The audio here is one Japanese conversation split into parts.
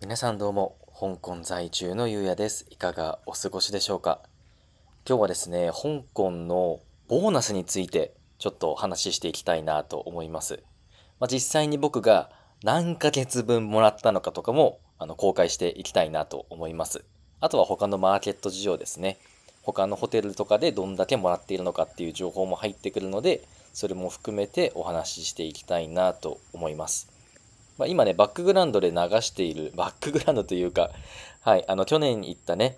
皆さんどうも、香港在住のゆうやです。いかがお過ごしでしょうか今日はですね、香港のボーナスについてちょっとお話ししていきたいなと思います。まあ、実際に僕が何ヶ月分もらったのかとかもあの公開していきたいなと思います。あとは他のマーケット事情ですね。他のホテルとかでどんだけもらっているのかっていう情報も入ってくるので、それも含めてお話ししていきたいなと思います。まあ、今ね、バックグラウンドで流している、バックグラウンドというか、はい、あの、去年行ったね、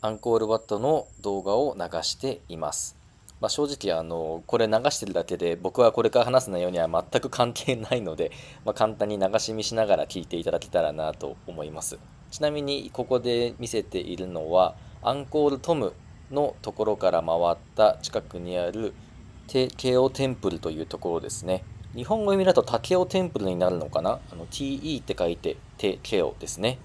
アンコールワットの動画を流しています。まあ、正直、あの、これ流してるだけで、僕はこれから話す内容には全く関係ないので、まあ、簡単に流し見しながら聞いていただけたらなと思います。ちなみに、ここで見せているのは、アンコールトムのところから回った近くにある、テケオテンプルというところですね。日本語読みだと竹雄テンプルになるのかなあの ?TE って書いて、てけオですね。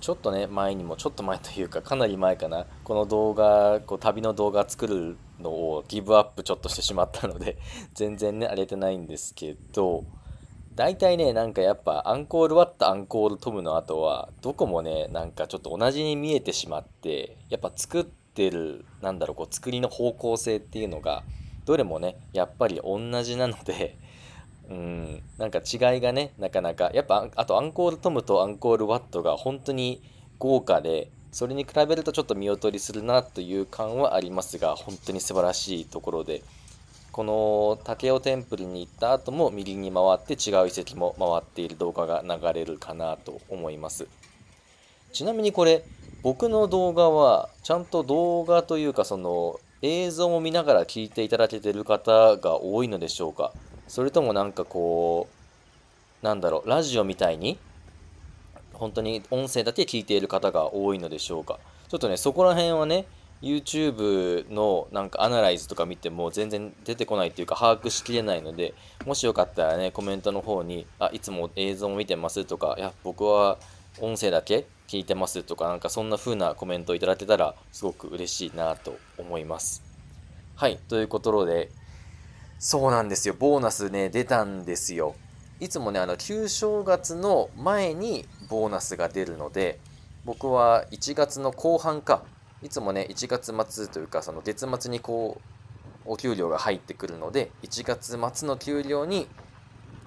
ちょっとね、前にも、ちょっと前というか、かなり前かな、この動画、こう旅の動画作るのをギブアップちょっとしてしまったので、全然ね、荒れてないんですけど、大体ね、なんかやっぱアンコールワット、アンコールトムの後は、どこもね、なんかちょっと同じに見えてしまって、やっぱ作ってる、なんだろう、こう作りの方向性っていうのが、どれもね、やっぱり同じなのでうん、なんか違いがねなかなかやっぱあとアンコールトムとアンコールワットが本当に豪華でそれに比べるとちょっと見劣りするなという感はありますが本当に素晴らしいところでこの竹雄テンプルに行った後も右に回って違う遺跡も回っている動画が流れるかなと思いますちなみにこれ僕の動画はちゃんと動画というかその映像を見ながら聞いていただけてる方が多いのでしょうかそれともなんかこうなんだろうラジオみたいに本当に音声だけ聞いている方が多いのでしょうかちょっとねそこら辺はね YouTube のなんかアナライズとか見ても全然出てこないっていうか把握しきれないのでもしよかったらねコメントの方に「あいつも映像見てます」とか「いや僕は音声だけ聞いてます」とかなんかそんな風なコメントをいただけたらすごく嬉しいなと思います。はいということでそうなんですよ。ボーナスね、出たんですよ。いつもね、あの、旧正月の前にボーナスが出るので、僕は1月の後半か、いつもね、1月末というか、その月末にこう、お給料が入ってくるので、1月末の給料に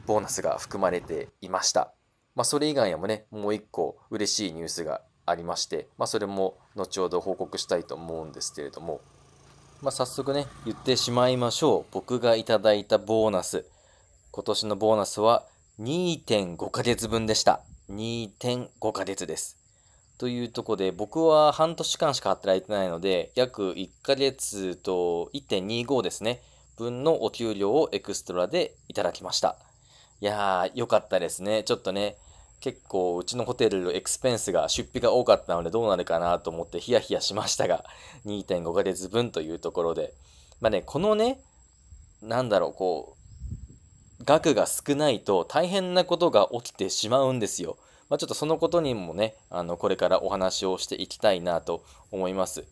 ボーナスが含まれていました。まあ、それ以外にもね、もう一個嬉しいニュースがありまして、まあ、それも後ほど報告したいと思うんですけれども、まあ、早速ね、言ってしまいましょう。僕がいただいたボーナス。今年のボーナスは2.5ヶ月分でした。2.5ヶ月です。というとこで、僕は半年間しか働いてないので、約1ヶ月と1.25ですね、分のお給料をエクストラでいただきました。いやー、良かったですね。ちょっとね、結構うちのホテルエクスペンスが出費が多かったのでどうなるかなと思ってヒヤヒヤしましたが2.5ヶ月分というところでまあねこのねなんだろうこう額が少ないと大変なことが起きてしまうんですよ。まあ、ちょっとそのことにもねあのこれからお話をしていきたいなと思います。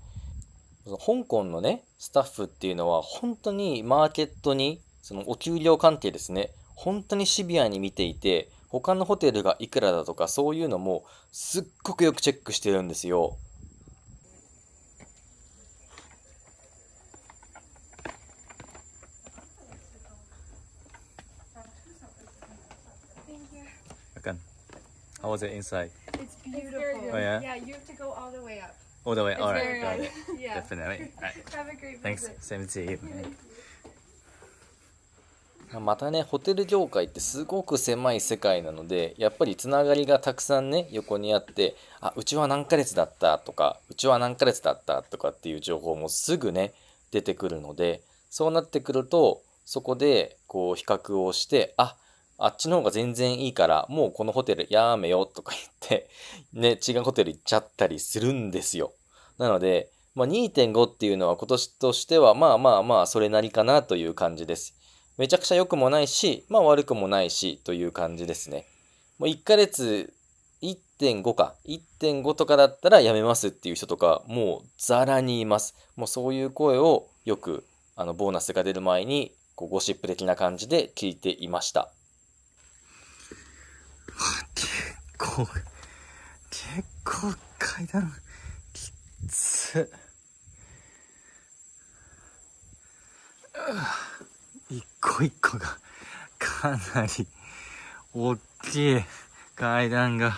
香港のねスタッフっていうのは本当にマーケットにそのお給料関係ですね本当にシビアに見ていて他のホテルがいくらだとかそういうのもすっごくよくチェックしてるんですよ。How was it inside? It's beautiful. It's oh, yeah? yeah, you have to go all the way up. All the way, alright, got it. yeah. Definitely. All right. Have a great Thanks, visit. same to you. またねホテル業界ってすごく狭い世界なのでやっぱりつながりがたくさんね横にあってあうちは何ヶ月だったとかうちは何ヶ月だったとかっていう情報もすぐね出てくるのでそうなってくるとそこでこう比較をしてああっちの方が全然いいからもうこのホテルやめよとか言って ね違うホテル行っちゃったりするんですよなので、まあ、2.5っていうのは今年としてはまあまあまあそれなりかなという感じですめちゃくちゃ良くもないし、まあ悪くもないしという感じですね。もう1ヶ月1.5か、1.5とかだったらやめますっていう人とか、もうザラにいます。もうそういう声をよく、あの、ボーナスが出る前に、こうゴシップ的な感じで聞いていました。結構、結構階段、きつ。う一個一個がかなり大きい階段が。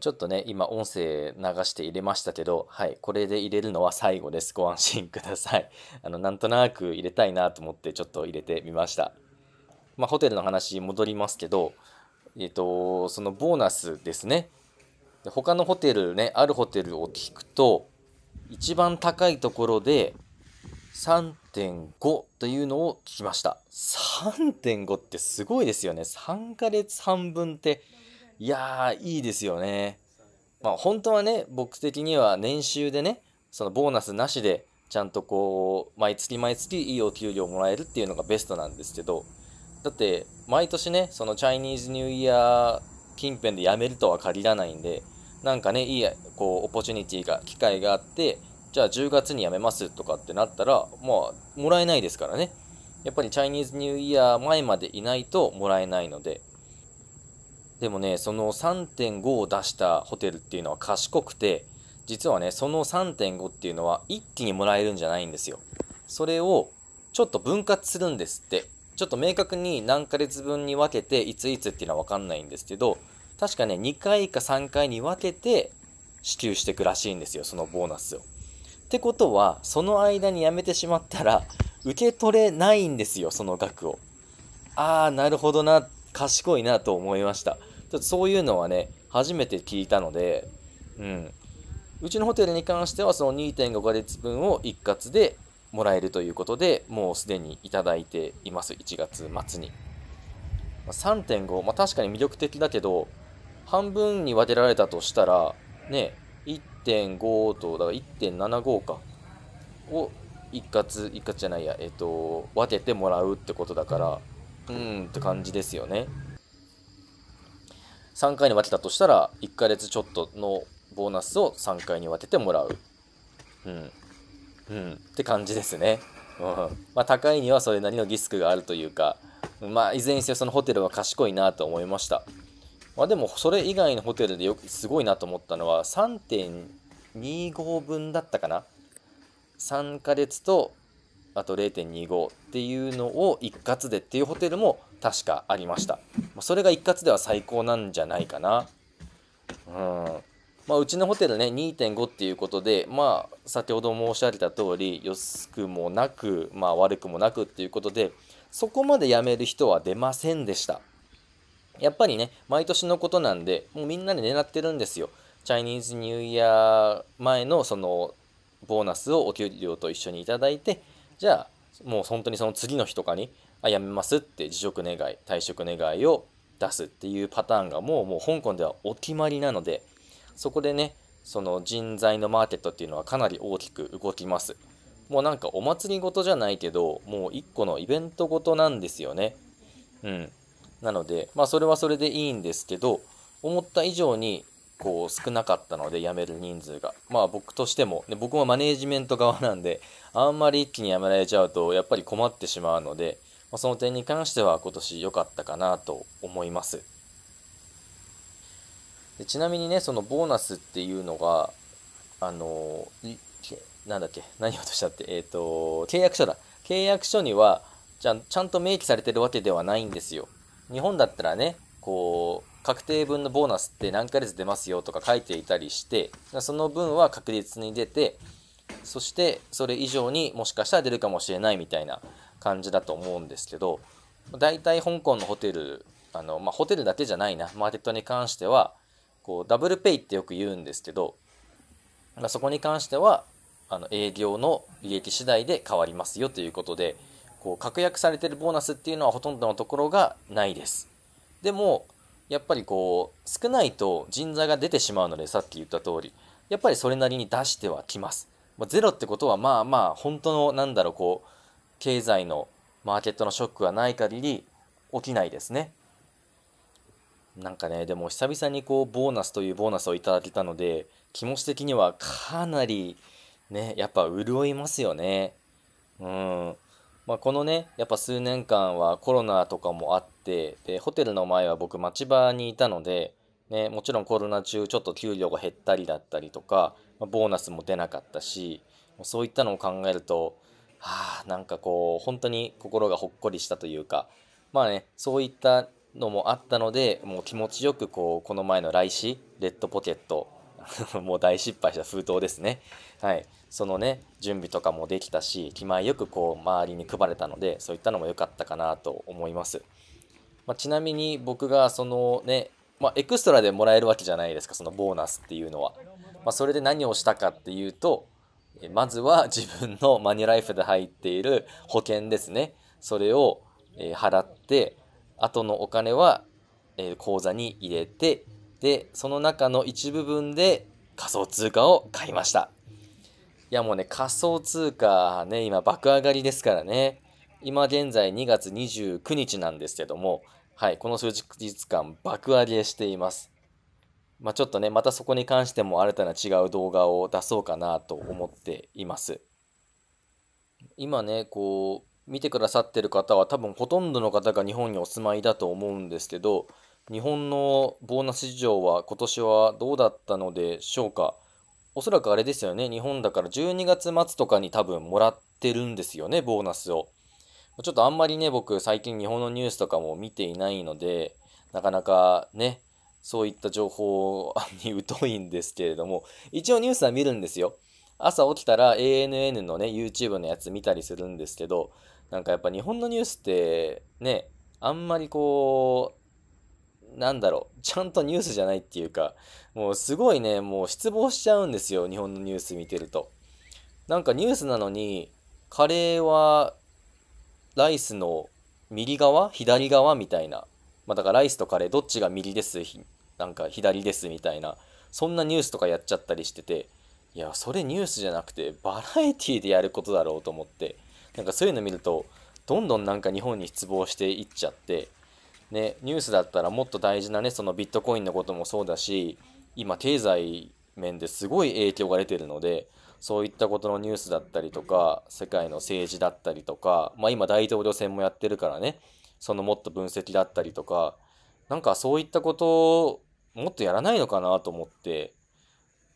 ちょっとね、今音声流して入れましたけど、はい、これで入れるのは最後です。ご安心ください。あの、なんとなく入れたいなと思ってちょっと入れてみました。まあ、ホテルの話戻りますけど、えっ、と、そのボーナスですね。他のホテルね、あるホテルを聞くと、一番高いところで3.5というのを聞きました。3.5ってすごいですよね。3ヶ月半分って、いやー、いいですよね。まあ、本当はね、僕的には年収でね、そのボーナスなしで、ちゃんとこう、毎月毎月いいお給料もらえるっていうのがベストなんですけど、だって、毎年ね、そのチャイニーズニューイヤー近辺で辞めるとは限らないんで、なんかね、いい、こう、オポチュニティが、機会があって、じゃあ10月に辞めますとかってなったら、まあ、もらえないですからね。やっぱりチャイニーズニューイヤー前までいないともらえないので。でもね、その3.5を出したホテルっていうのは賢くて、実はね、その3.5っていうのは一気にもらえるんじゃないんですよ。それをちょっと分割するんですって。ちょっと明確に何ヶ月分に分けて、いついつっていうのはわかんないんですけど、確かね、2回か3回に分けて支給していくらしいんですよ、そのボーナスを。ってことは、その間に辞めてしまったら、受け取れないんですよ、その額を。ああ、なるほどな、賢いなと思いました。ちょっとそういうのはね、初めて聞いたので、うん。うちのホテルに関しては、その2.5ヶ月分を一括でもらえるということで、もうすでにいただいています、1月末に。3.5、まあ、確かに魅力的だけど、半分に分けられたとしたら、ね、1.5と、だから1.75か。を一括、一括じゃないや、えっと、分けてもらうってことだから、うーんって感じですよね。3回に分けたとしたら、1ヶ月ちょっとのボーナスを3回に分けてもらう。うん。うん。って感じですね。うん。まあ、高いにはそれなりのリスクがあるというか、まあ、いずれにせよそのホテルは賢いなと思いました。まあ、でもそれ以外のホテルでよくすごいなと思ったのは3.25分だったかな3ヶ月とあと0.25っていうのを一括でっていうホテルも確かありましたそれが一括では最高なんじゃないかなうんまあ、うちのホテルね2.5っていうことでまあ先ほど申し上げた通り安くもなくまあ悪くもなくっていうことでそこまでやめる人は出ませんでしたやっぱりね、毎年のことなんで、もうみんなで狙ってるんですよ。チャイニーズニューイヤー前のそのボーナスをお給料と一緒にいただいて、じゃあ、もう本当にその次の日とかに、あ、やめますって辞職願い、退職願いを出すっていうパターンがもうもう香港ではお決まりなので、そこでね、その人材のマーケットっていうのはかなり大きく動きます。もうなんかお祭りごとじゃないけど、もう一個のイベントごとなんですよね。うん。なので、まあ、それはそれでいいんですけど、思った以上に、こう、少なかったので、辞める人数が。まあ、僕としても、ね、僕もマネージメント側なんで、あんまり一気に辞められちゃうと、やっぱり困ってしまうので、まあ、その点に関しては、今年良かったかなと思います。でちなみにね、そのボーナスっていうのが、あの、なんだっけ、何をとしたって、えっ、ー、と、契約書だ。契約書には、じゃちゃんと明記されてるわけではないんですよ。日本だったらね、こう、確定分のボーナスって何ヶ月出ますよとか書いていたりして、その分は確実に出て、そしてそれ以上にもしかしたら出るかもしれないみたいな感じだと思うんですけど、大体香港のホテル、あの、まあ、ホテルだけじゃないな、マーケットに関しては、こう、ダブルペイってよく言うんですけど、まあ、そこに関しては、あの営業の利益次第で変わりますよということで、こう、確約されてるボーナスっていうのはほとんどのところがないです。でも、やっぱりこう、少ないと人材が出てしまうので、さっき言った通り、やっぱりそれなりに出してはきます。まあ、ゼロってことは、まあまあ、本当の、なんだろう、こう、経済のマーケットのショックがない限り起きないですね。なんかね、でも久々にこう、ボーナスというボーナスをいただけたので、気持ち的にはかなり、ね、やっぱ潤いますよね。うん。まあ、このねやっぱ数年間はコロナとかもあってでホテルの前は僕町場にいたので、ね、もちろんコロナ中ちょっと給料が減ったりだったりとか、まあ、ボーナスも出なかったしそういったのを考えるとはあなんかこう本当に心がほっこりしたというかまあねそういったのもあったのでもう気持ちよくこうこの前の来市レッドポケット もう大失敗した封筒ですね。はい。そのね、準備とかもできたし、気前よくこう、周りに配れたので、そういったのも良かったかなと思います。まあ、ちなみに僕が、そのね、まあ、エクストラでもらえるわけじゃないですか、そのボーナスっていうのは。まあ、それで何をしたかっていうと、まずは 自分のマニュライフで入っている保険ですね。それを払って、後のお金は口座に入れて、で、その中の一部分で仮想通貨を買いました。いやもうね、仮想通貨ね、今爆上がりですからね。今現在2月29日なんですけども、はい、この数日間爆上げしています。まあ、ちょっとね、またそこに関しても新たな違う動画を出そうかなと思っています。今ね、こう、見てくださってる方は多分ほとんどの方が日本にお住まいだと思うんですけど、日本のボーナス事情は今年はどうだったのでしょうかおそらくあれですよね。日本だから12月末とかに多分もらってるんですよね、ボーナスを。ちょっとあんまりね、僕最近日本のニュースとかも見ていないので、なかなかね、そういった情報に疎いんですけれども、一応ニュースは見るんですよ。朝起きたら ANN のね、YouTube のやつ見たりするんですけど、なんかやっぱ日本のニュースってね、あんまりこう、なんだろう、ちゃんとニュースじゃないっていうか、もうすごいね、もう失望しちゃうんですよ、日本のニュース見てると。なんかニュースなのに、カレーはライスの右側左側みたいな。まあ、だからライスとカレーどっちが右ですなんか左ですみたいな。そんなニュースとかやっちゃったりしてて、いや、それニュースじゃなくて、バラエティでやることだろうと思って、なんかそういうの見ると、どんどんなんか日本に失望していっちゃって、ね、ニュースだったらもっと大事なね、そのビットコインのこともそうだし、今経済面ですごい影響が出てるので、そういったことのニュースだったりとか、世界の政治だったりとか、まあ今大統領選もやってるからね、そのもっと分析だったりとか、なんかそういったことをもっとやらないのかなと思って、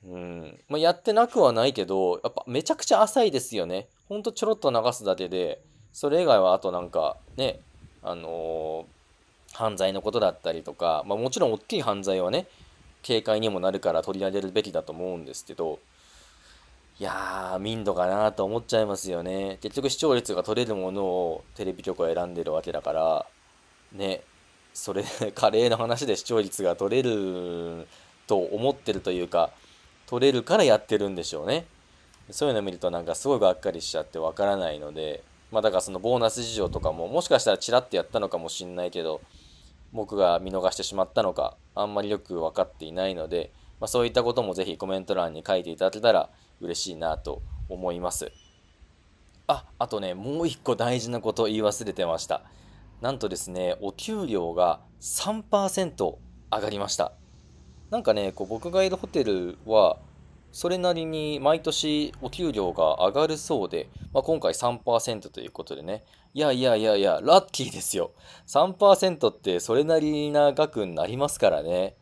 うんまあ、やってなくはないけど、やっぱめちゃくちゃ浅いですよね。ほんとちょろっと流すだけで、それ以外はあとなんかね、あのー犯罪のことだったりとか、まあ、もちろん大きい犯罪はね警戒にもなるから取り上げるべきだと思うんですけどいやー民度かなと思っちゃいますよね結局視聴率が取れるものをテレビ局は選んでるわけだからねそれ カレーの話で視聴率が取れると思ってるというか取れるからやってるんでしょうねそういうの見るとなんかすごいがっかりしちゃってわからないのでまあだからそのボーナス事情とかももしかしたらチラッとやったのかもしんないけど僕が見逃してしまったのかあんまりよく分かっていないので、まあ、そういったこともぜひコメント欄に書いていただけたら嬉しいなと思いますああとねもう一個大事なこと言い忘れてましたなんとですねお給料が3%上がりましたなんかねこう僕がいるホテルはそれなりに毎年お給料が上がるそうで、まあ、今回3%ということでね、いやいやいやいや、ラッキーですよ。3%ってそれなりな額になりますからね。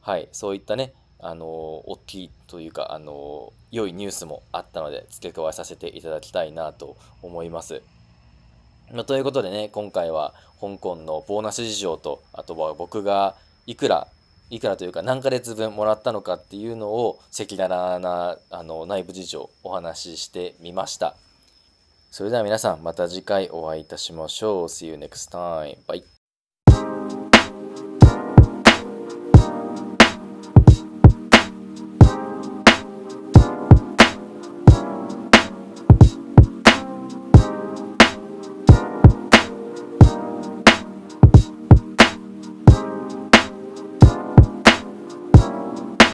はい、そういったね、あの、大きいというか、あの、良いニュースもあったので、付け加えさせていただきたいなと思います。まあ、ということでね、今回は香港のボーナス事情と、あとは僕がいくらいくらというか何ヶ月分もらったのかっていうのを赤裸々なあの内部事情お話ししてみました。それでは皆さんまた次回お会いいたしましょう。See you next time. Bye.